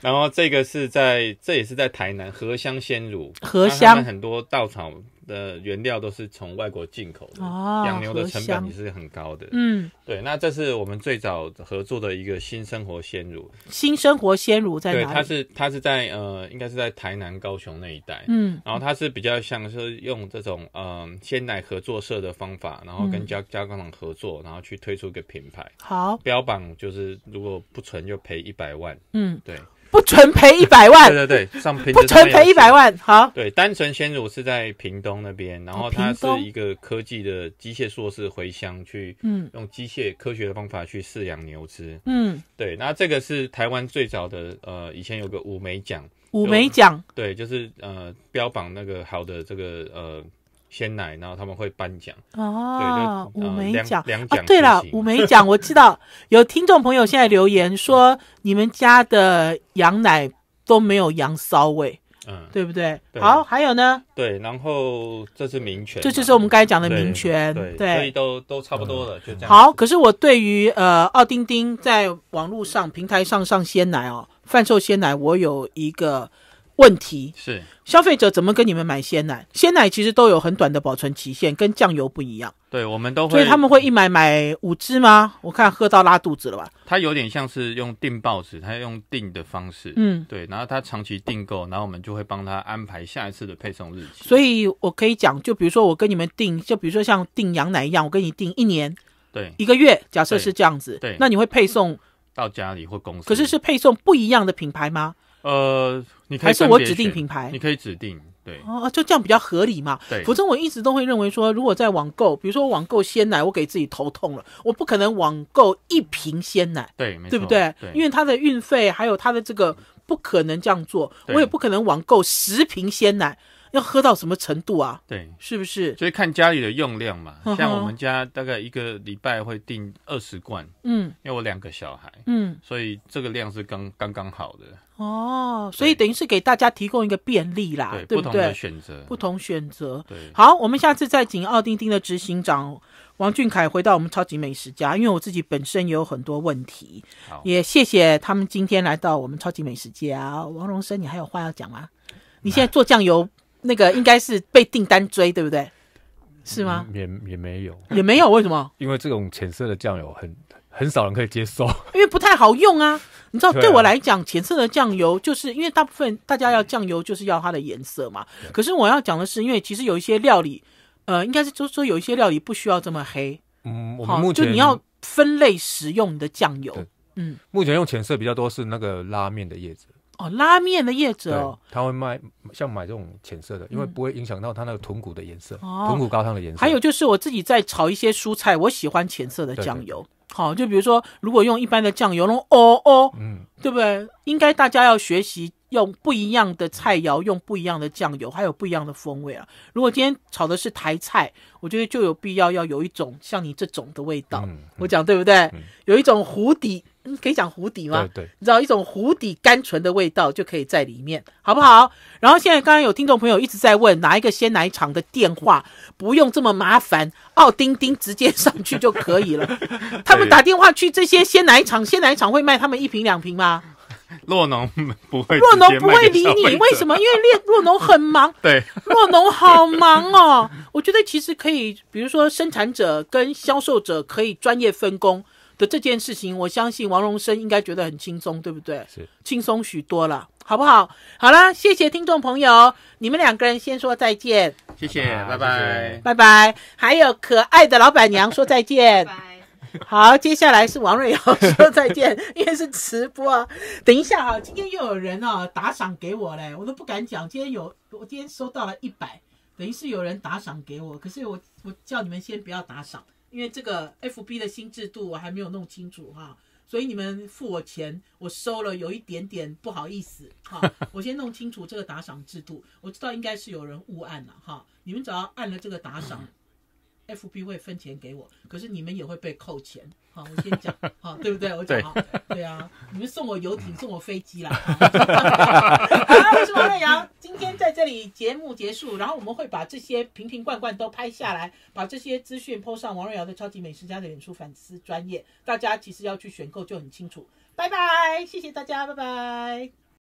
然后这个是在，这也是在台南荷香鲜乳，荷香很多稻草。的原料都是从外国进口的，养牛的成本也是很高的。嗯，对，那这是我们最早合作的一个新生活鲜乳。新生活鲜乳在哪里？对，它是它是在呃，应该是在台南、高雄那一带。嗯，然后它是比较像是用这种嗯鲜奶合作社的方法，然后跟加加工厂合作，然后去推出一个品牌。好，标榜就是如果不纯就赔一百万。嗯，对。不纯赔一百万，对对对，上不纯赔一百万，好。对，单纯先乳是在屏东那边，然后它是一个科技的机械硕士回乡去，嗯，用机械科学的方法去饲养牛只，嗯，对。那这个是台湾最早的，呃，以前有个五美奖，五美奖，对，就是呃，标榜那个好的这个呃。鲜奶，然后他们会颁奖哦，对，五枚奖，两奖。对了，五枚奖，我知道有听众朋友现在留言说，你们家的羊奶都没有羊骚味，嗯，对不对？好，还有呢？对，然后这是名泉，这就是我们刚讲的名泉，对，都都差不多了，就这样。好，可是我对于呃奥丁丁在网络上平台上上鲜奶哦，贩售鲜奶，我有一个。问题是消费者怎么跟你们买鲜奶？鲜奶其实都有很短的保存期限，跟酱油不一样。对，我们都会。所以他们会一买买五支吗？我看喝到拉肚子了吧？它有点像是用订报纸，它用订的方式。嗯，对。然后他长期订购，然后我们就会帮他安排下一次的配送日期。所以我可以讲，就比如说我跟你们订，就比如说像订羊奶一样，我跟你订一年，对，一个月，假设是这样子，对，那你会配送到家里或公司？可是是配送不一样的品牌吗？呃，你可以还是我指定品牌，你可以指定，对哦，就这样比较合理嘛。对，否则我一直都会认为说，如果在网购，比如说网购鲜奶，我给自己头痛了，我不可能网购一瓶鲜奶，对，对不对？对，因为它的运费还有它的这个不可能这样做，我也不可能网购十瓶鲜奶，要喝到什么程度啊？对，是不是？所以看家里的用量嘛，像我们家大概一个礼拜会订二十罐，嗯，因为我两个小孩，嗯，所以这个量是刚刚刚好的。哦，所以等于是给大家提供一个便利啦，对不对？选择不同选择。对，好，我们下次再请奥丁丁的执行长王俊凯回到我们超级美食家，因为我自己本身有很多问题，也谢谢他们今天来到我们超级美食家。王荣生，你还有话要讲吗？你现在做酱油，那个应该是被订单追，对不对？是吗？也也没有，也没有，为什么？因为这种浅色的酱油很很少人可以接受，因为不太好用啊。你知道，对我来讲，浅色的酱油，就是因为大部分大家要酱油就是要它的颜色嘛。可是我要讲的是，因为其实有一些料理，呃，应该是就是说有一些料理不需要这么黑。嗯，我目前就你要分类使用你的酱油。嗯，目前用浅色比较多是那个拉面的叶子。哦，拉面的叶子哦，他会卖像买这种浅色的，因为不会影响到它那个豚骨的颜色、豚骨高汤的颜色。还有就是我自己在炒一些蔬菜，我喜欢浅色的酱油。好，就比如说，如果用一般的酱油，那哦哦，嗯，对不对？应该大家要学习用不一样的菜肴，用不一样的酱油，还有不一样的风味啊。如果今天炒的是台菜，我觉得就有必要要有一种像你这种的味道，我讲对不对？有一种湖底。可以讲湖底吗？对，你知道一种湖底甘醇的味道就可以在里面，好不好？然后现在刚刚有听众朋友一直在问哪一个鲜奶厂的电话，不用这么麻烦，奥丁丁直接上去就可以了。他们打电话去这些鲜奶厂，鲜奶厂会卖他们一瓶两瓶吗？洛农不会，洛农不会理你，为什么？因为洛农很忙。对，洛农好忙哦。我觉得其实可以，比如说生产者跟销售者可以专业分工。的这件事情，我相信王荣生应该觉得很轻松，对不对？是，轻松许多了，好不好？好了，谢谢听众朋友，你们两个人先说再见，谢谢，拜拜，拜拜。还有可爱的老板娘说再见，拜。好，接下来是王瑞瑶说再见，因为是直播等一下啊，今天又有人哦打赏给我嘞，我都不敢讲，今天有我今天收到了一百，等于是有人打赏给我，可是我我叫你们先不要打赏。因为这个 F B 的新制度我还没有弄清楚哈，所以你们付我钱我收了有一点点不好意思哈，我先弄清楚这个打赏制度，我知道应该是有人误按了哈，你们只要按了这个打赏。FB 会分钱给我，可是你们也会被扣钱。好，我先讲，好对不对？我讲啊，对啊，你们送我游艇，送我飞机啦。我是王瑞阳，今天在这里节目结束，然后我们会把这些瓶瓶罐罐都拍下来，把这些资讯铺上王瑞瑶的超级美食家的脸书粉丝专业，大家其实要去选购就很清楚。拜拜，谢谢大家，拜拜。